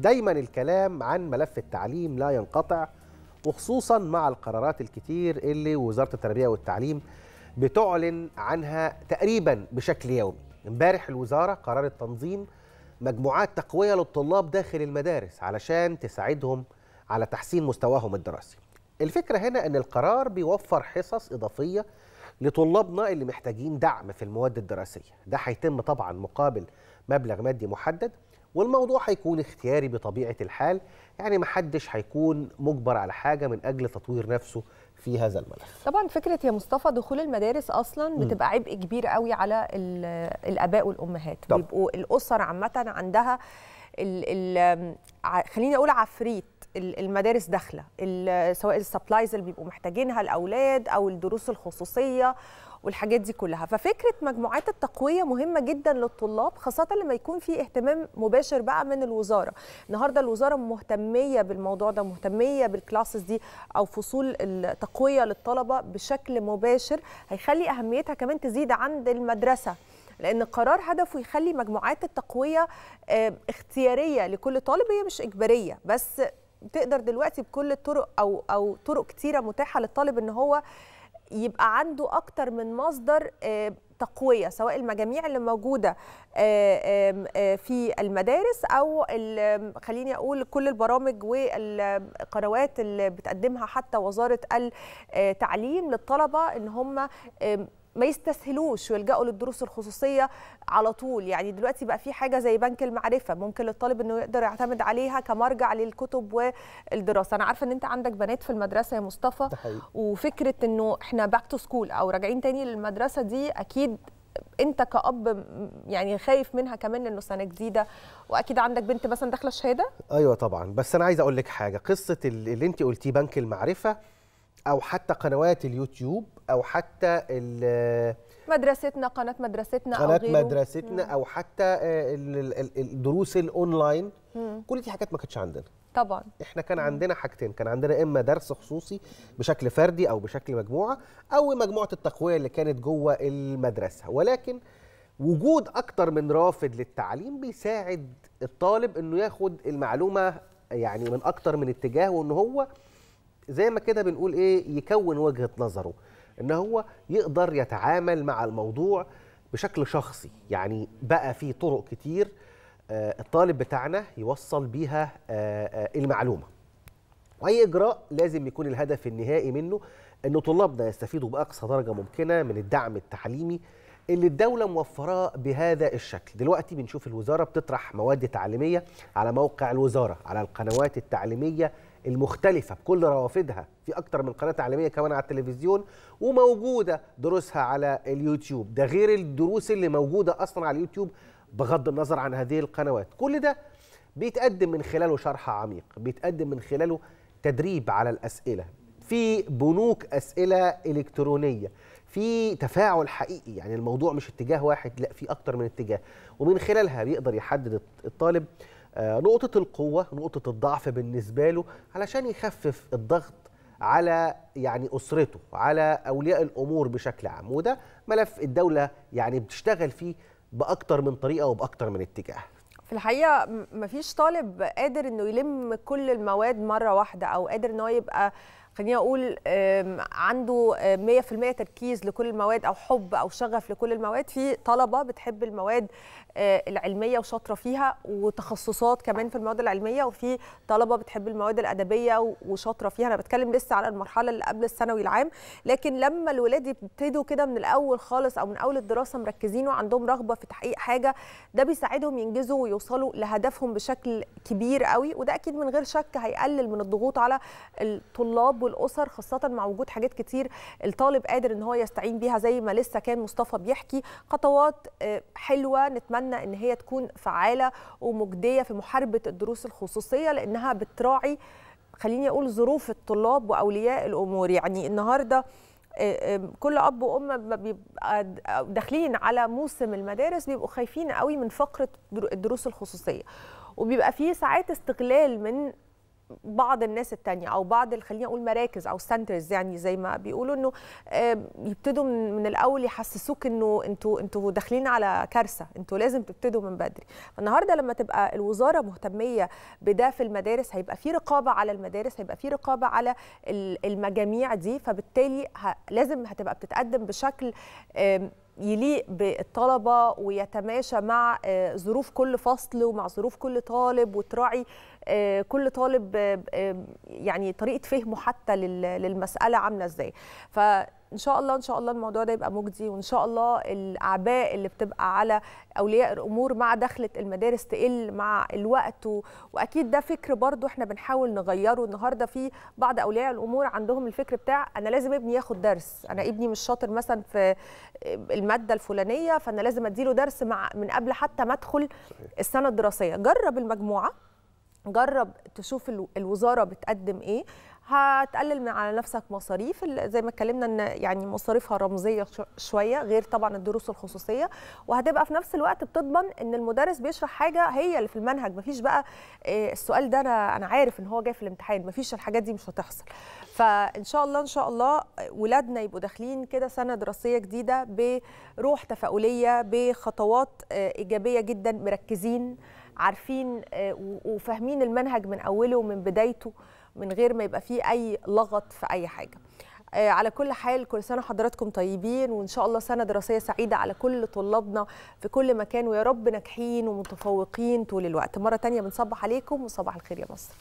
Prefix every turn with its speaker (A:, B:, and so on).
A: دايما الكلام عن ملف التعليم لا ينقطع وخصوصا مع القرارات الكتير اللي وزاره التربيه والتعليم بتعلن عنها تقريبا بشكل يومي امبارح الوزاره قررت تنظيم مجموعات تقويه للطلاب داخل المدارس علشان تساعدهم على تحسين مستواهم الدراسي الفكره هنا ان القرار بيوفر حصص اضافيه لطلابنا اللي محتاجين دعم في المواد الدراسيه ده هيتم طبعا مقابل مبلغ مادي محدد والموضوع هيكون اختياري بطبيعه الحال يعني ما حدش هيكون مجبر على حاجه من اجل تطوير نفسه في هذا الملف طبعا
B: فكره يا مصطفى دخول المدارس اصلا بتبقى عبء كبير قوي على الاباء والامهات طب. بيبقوا الاسر عامه عندها الـ الـ خليني اقول عفريت المدارس داخله سواء السبلايز اللي بيبقوا محتاجينها الاولاد او الدروس الخصوصيه والحاجات دي كلها ففكره مجموعات التقويه مهمه جدا للطلاب خاصه لما يكون في اهتمام مباشر بقى من الوزاره النهارده الوزاره مهتميه بالموضوع ده مهتميه بالكلاسز دي او فصول التقويه للطلبه بشكل مباشر هيخلي اهميتها كمان تزيد عند المدرسه لان القرار هدفه يخلي مجموعات التقويه آه، اختياريه لكل طالب هي مش اجباريه بس تقدر دلوقتي بكل الطرق او او طرق كتيره متاحه للطالب ان هو يبقى عنده اكتر من مصدر آه، التقويه سواء المجاميع اللي موجوده آه، آه، في المدارس او خليني اقول كل البرامج والقنوات اللي بتقدمها حتى وزاره التعليم للطلبه ان هم ما يستسهلوش ويلجأوا للدروس الخصوصية على طول يعني دلوقتي بقى في حاجة زي بنك المعرفة ممكن للطالب انه يقدر يعتمد عليها كمرجع للكتب والدراسة انا عارفة ان انت عندك بنات في المدرسة يا مصطفى وفكرة انه احنا باك تو سكول او راجعين تاني للمدرسة دي اكيد اكيد انت كاب يعني خايف منها كمان لانه سنه جديده واكيد عندك بنت مثلا داخله شهاده
A: ايوه طبعا بس انا عايز اقول لك حاجه قصه اللي انت قلتيه بنك المعرفه او حتى قنوات اليوتيوب او حتى
B: مدرستنا قناه مدرستنا قناه أو غيره. مدرستنا او
A: حتى الدروس الاونلاين كل دي حاجات ما كانتش عندنا طبعا احنا كان عندنا حاجتين كان عندنا اما درس خصوصي بشكل فردي او بشكل مجموعه او مجموعه التقويه اللي كانت جوه المدرسه ولكن وجود اكتر من رافد للتعليم بيساعد الطالب انه ياخد المعلومه يعني من اكتر من اتجاه وان هو زي ما كده بنقول ايه يكون وجهه نظره ان هو يقدر يتعامل مع الموضوع بشكل شخصي يعني بقى في طرق كتير آه، الطالب بتاعنا يوصل بيها آه، آه، المعلومه واي اجراء لازم يكون الهدف النهائي منه ان طلابنا يستفيدوا باقصى درجه ممكنه من الدعم التعليمي اللي الدوله موفراه بهذا الشكل دلوقتي بنشوف الوزاره بتطرح مواد تعليميه على موقع الوزاره على القنوات التعليميه المختلفة بكل روافدها في أكتر من قناة تعليمية كمان على التلفزيون وموجودة دروسها على اليوتيوب ده غير الدروس اللي موجودة أصلا على اليوتيوب بغض النظر عن هذه القنوات كل ده بيتقدم من خلاله شرح عميق بيتقدم من خلاله تدريب على الأسئلة في بنوك أسئلة إلكترونية في تفاعل حقيقي يعني الموضوع مش اتجاه واحد لا في أكتر من اتجاه ومن خلالها بيقدر يحدد الطالب آه، نقطة القوة نقطة الضعف بالنسبة له علشان يخفف الضغط على يعني أسرته على أولياء الأمور بشكل عام وده ملف الدولة يعني بتشتغل فيه باكتر من طريقه وباكتر من اتجاه
B: في الحقيقه مفيش طالب قادر انه يلم كل المواد مره واحده او قادر ان هو يبقى خليني اقول عنده 100% آه، تركيز لكل المواد او حب او شغف لكل المواد في طلبه بتحب المواد آه، العلميه وشاطره فيها وتخصصات كمان في المواد العلميه وفي طلبه بتحب المواد الادبيه وشاطره فيها انا بتكلم لسه على المرحله اللي قبل الثانوي العام لكن لما الولاد يبتدوا كده من الاول خالص او من اول الدراسه مركزين وعندهم رغبه في تحقيق حاجه ده بيساعدهم ينجزوا ويوصلوا لهدفهم بشكل كبير قوي وده اكيد من غير شك هيقلل من الضغوط على الطلاب رب الاسر خاصه مع وجود حاجات كتير الطالب قادر ان هو يستعين بيها زي ما لسه كان مصطفى بيحكي خطوات آه، حلوه نتمنى ان هي تكون فعاله ومجديه في محاربه الدروس الخصوصيه لانها بتراعي خليني اقول ظروف الطلاب واولياء الامور يعني النهارده آه، كل اب وام بيبقى داخلين على موسم المدارس بيبقوا خايفين قوي من فقره الدروس الخصوصيه وبيبقى فيه ساعات استغلال من بعض الناس التانية او بعض خلينا نقول مراكز او سنترز يعني زي ما بيقولوا انه يبتدوا من الاول يحسسوك انه انتوا انتوا داخلين على كارثه انتوا لازم تبتدوا من بدري فالنهارده لما تبقى الوزاره مهتميه بده في المدارس هيبقى في رقابه على المدارس هيبقى في رقابه على المجاميع دي فبالتالي لازم هتبقى بتتقدم بشكل يليق بالطلبه ويتماشى مع آه، ظروف كل فصل ومع ظروف كل طالب وتراعي آه، كل طالب آه، يعني طريقه فهمه حتى للمساله عامله ازاي ان شاء الله ان شاء الله الموضوع ده يبقى مجدي وان شاء الله الاعباء اللي بتبقى على اولياء الامور مع دخله المدارس تقل مع الوقت و... واكيد ده فكر برضو احنا بنحاول نغيره النهارده في بعض اولياء الامور عندهم الفكر بتاع انا لازم ابني ياخد درس انا ابني مش شاطر مثلا في الماده الفلانيه فانا لازم اديله درس مع من قبل حتى ما ادخل السنه الدراسيه جرب المجموعه جرب تشوف الوزاره بتقدم ايه هتقلل من على نفسك مصاريف زي ما اتكلمنا ان يعني مصاريفها رمزيه شويه غير طبعا الدروس الخصوصيه وهتبقى في نفس الوقت بتضمن ان المدرس بيشرح حاجه هي اللي في المنهج مفيش بقى آه، السؤال ده انا انا عارف ان هو جاي في الامتحان مفيش الحاجات دي مش هتحصل فان شاء الله ان شاء الله ولادنا يبقوا داخلين كده سنه دراسيه جديده بروح تفاؤليه بخطوات آه، ايجابيه جدا مركزين عارفين آه، وفاهمين المنهج من اوله ومن بدايته من غير ما يبقى فيه اي لغط في اي حاجه آه، على كل حال كل سنه حضراتكم طيبين وان شاء الله سنه دراسيه سعيده على كل طلابنا في كل مكان ويا رب ناجحين ومتفوقين طول الوقت مره تانية بنصبح عليكم وصباح الخير يا مصر